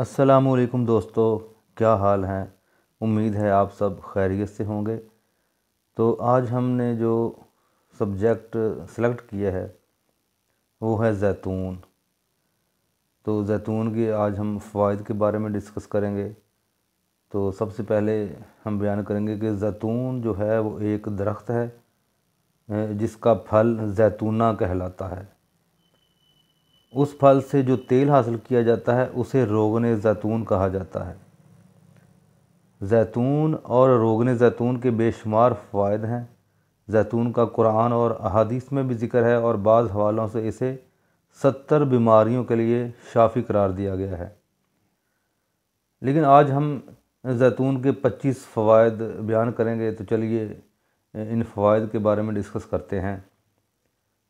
असलकुम दोस्तों क्या हाल हैं उम्मीद है आप सब खैरियत से होंगे तो आज हमने जो सब्जेक्ट सेलेक्ट किया है वो है जैतून तो जैतून के आज हम फ़वाद के बारे में डिस्कस करेंगे तो सबसे पहले हम बयान करेंगे कि जैतून जो है वो एक दरख्त है जिसका फल जैतूना कहलाता है उस फल से जो तेल हासिल किया जाता है उसे रोगन जैतून कहा जाता है जैतून और रोगन जैतून के बेशुमार फ़ायद हैं जैतून का कुरान और अहादीस में भी जिक्र है और बाज़ हवालों से इसे सत्तर बीमारियों के लिए शाफी करार दिया गया है लेकिन आज हम जैतून के पच्चीस फ़वाद बयान करेंगे तो चलिए इन फ़वाद के बारे में डिस्कस करते हैं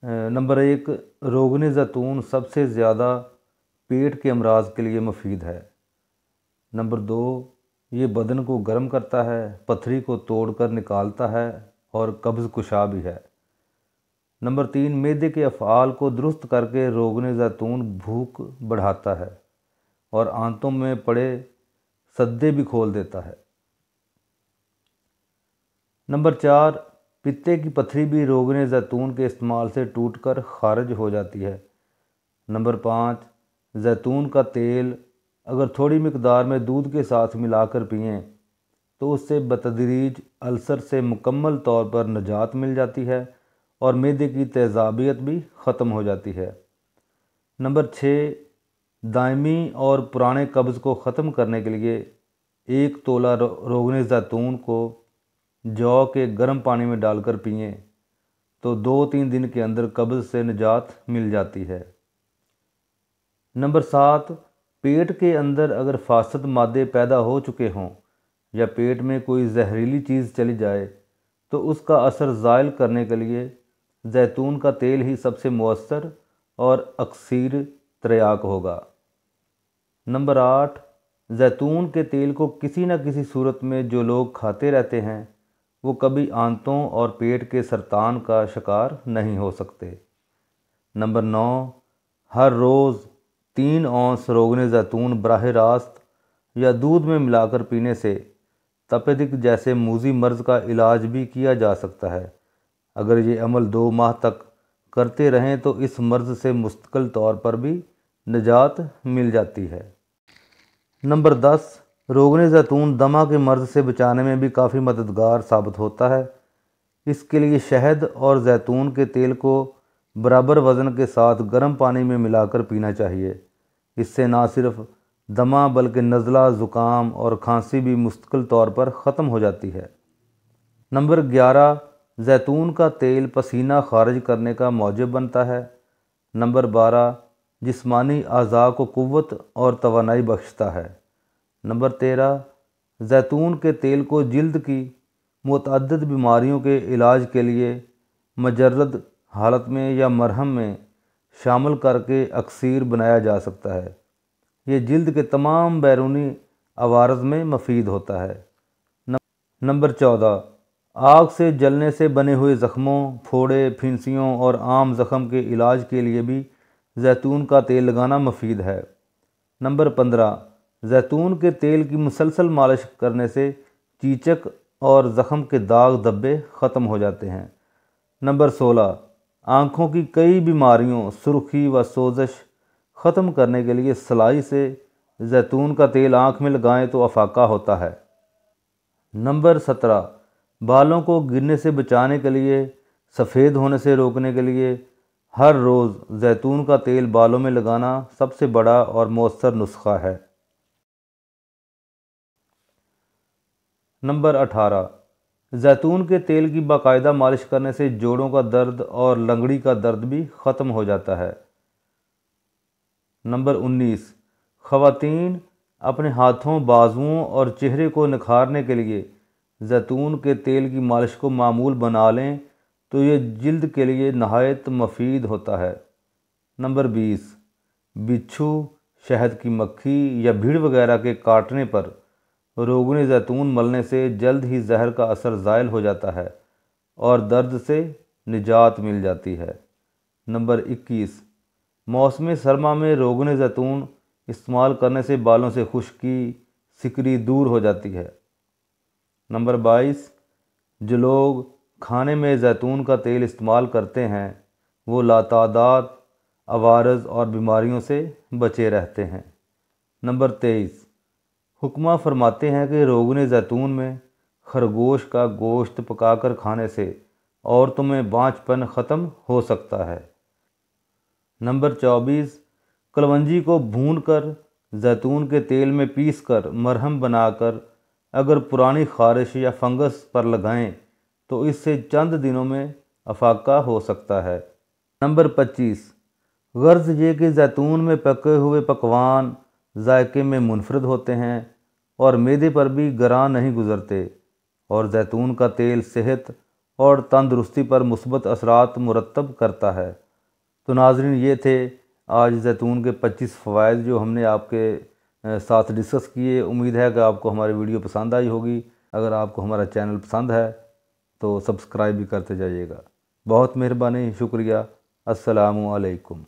नंबर एक रोगन ज़ैतून सबसे ज़्यादा पेट के अमराज के लिए मुफीद है नंबर दो ये बदन को गर्म करता है पथरी को तोड़कर निकालता है और कब्ज़ कुशा भी है नंबर तीन मैदे के अफ़ाल को दुरुस्त करके रोगन जैतून भूख बढ़ाता है और आंतों में पड़े सद्दे भी खोल देता है नंबर चार पित्ते की पथरी भी रोगने जैतून के इस्तेमाल से टूटकर खारिज हो जाती है नंबर पाँच जैतून का तेल अगर थोड़ी मकदार में दूध के साथ मिलाकर पिएँ तो उससे बतदरीज अल्सर से मुकम्मल तौर पर निजात मिल जाती है और मैदे की तेजाबियत भी ख़त्म हो जाती है नंबर छः दायमी और पुराने कब्ज़ को ख़त्म करने के लिए एक तोला रोगन जैतून को जौ के गर्म पानी में डालकर पिए तो दो तीन दिन के अंदर कब्ज़ से निजात मिल जाती है नंबर सात पेट के अंदर अगर फासद मादे पैदा हो चुके हों या पेट में कोई जहरीली चीज़ चली जाए तो उसका असर ज़ायल करने के लिए जैतून का तेल ही सबसे मवसर और अक्सर त्रयाक होगा नंबर आठ जैतून के तेल को किसी न किसी सूरत में जो लोग खाते रहते हैं वो कभी आंतों और पेट के सरतान का शिकार नहीं हो सकते नंबर नौ हर रोज़ तीन औंस रोगन जैतून बरह रास्त या दूध में मिलाकर पीने से तपेदिक जैसे मूजी मर्ज का इलाज भी किया जा सकता है अगर ये अमल दो माह तक करते रहें तो इस मर्ज से मुस्तकिल तौर पर भी निजात मिल जाती है नंबर दस रोगन जैतून दमा के मर्ज से बचाने में भी काफ़ी मददगार साबित होता है इसके लिए शहद और जैतून के तेल को बराबर वज़न के साथ गर्म पानी में मिलाकर पीना चाहिए इससे ना सिर्फ दमा बल्कि नज़ला ज़ुकाम और खांसी भी मुस्तकिल तौर पर ख़त्म हो जाती है नंबर ग्यारह जैतून का तेल पसीना खारिज करने का मौजब बनता है नंबर बारह जिस्मानी अज़ा को कुत और तोानाई बख्शता है नंबर तेरह जैतून के तेल को जल्द की मतद बीमारियों के इलाज के लिए मजरद हालत में या मरहम में शामिल करके अक्सर बनाया जा सकता है ये जल्द के तमाम बैरूनी आवारज में मफीद होता है नंबर चौदह आग से जलने से बने हुए ज़ख्मों फोड़े फिंसियों और आम ज़ख़म के इलाज के लिए भी जैतून का तेल लगाना मफीद है नंबर पंद्रह जैतून के तेल की मुसलसल मालिश करने से चीचक और ज़ख़म के दाग धब्बे ख़त्म हो जाते हैं नंबर सोलह आँखों की कई बीमारियों सुर्खी व सोजश ख़त्म करने के लिए सलाई से जैतून का तेल आँख में लगाएं तो अफाका होता है नंबर सत्रह बालों को गिरने से बचाने के लिए सफ़ेद होने से रोकने के लिए हर रोज़ जैतून का तेल बालों में लगाना सबसे बड़ा और मौसर नुस्खा है नंबर अठारह जैतून के तेल की बाकायदा मालिश करने से जोड़ों का दर्द और लंगड़ी का दर्द भी ख़त्म हो जाता है नंबर उन्नीस ख़वातीन अपने हाथों बाजुओं और चेहरे को निखारने के लिए जैतून के तेल की मालिश को मामूल बना लें तो ये जल्द के लिए नहायत मफीद होता है नंबर बीस बिच्छू शहद की मक्खी या भीड़ वगैरह के काटने पर रोगुन जैतून मलने से जल्द ही जहर का असर ज़ायल हो जाता है और दर्द से निजात मिल जाती है नंबर 21 मौसम सरमा में रोगन जैतून इस्तेमाल करने से बालों से खुश्की सिकरी दूर हो जाती है नंबर 22 जो लोग खाने में जैतून का तेल इस्तेमाल करते हैं वो लातादात आवारज और बीमारियों से बचे रहते हैं नंबर तेईस हुक्मा फरमाते हैं कि रोगन जैतून में खरगोश का गोश्त पकाकर खाने से औरतों में बाँचपन ख़त्म हो सकता है नंबर चौबीस कलवंजी को भून कर जैतून के तेल में पीस कर मरहम बनाकर अगर पुरानी खारिश या फंगस पर लगाएं तो इससे चंद दिनों में अफाका हो सकता है नंबर पच्चीस गर्ज ये कि जैतून में पके हुए पकवान जायके में मुनफरद होते हैं और मैदे पर भी गरा नहीं गुज़रते और जैतून का तेल सेहत और तंदरुस्ती पर मुसबत असरात मुरतब करता है तो नाजरन ये थे आज जैतून के 25 फ़वाद जो हमने आपके साथ डिस्कस किए उम्मीद है कि आपको हमारी वीडियो पसंद आई होगी अगर आपको हमारा चैनल पसंद है तो सब्सक्राइब भी करते जाइएगा बहुत मेहरबानी शुक्रिया अस्सलाम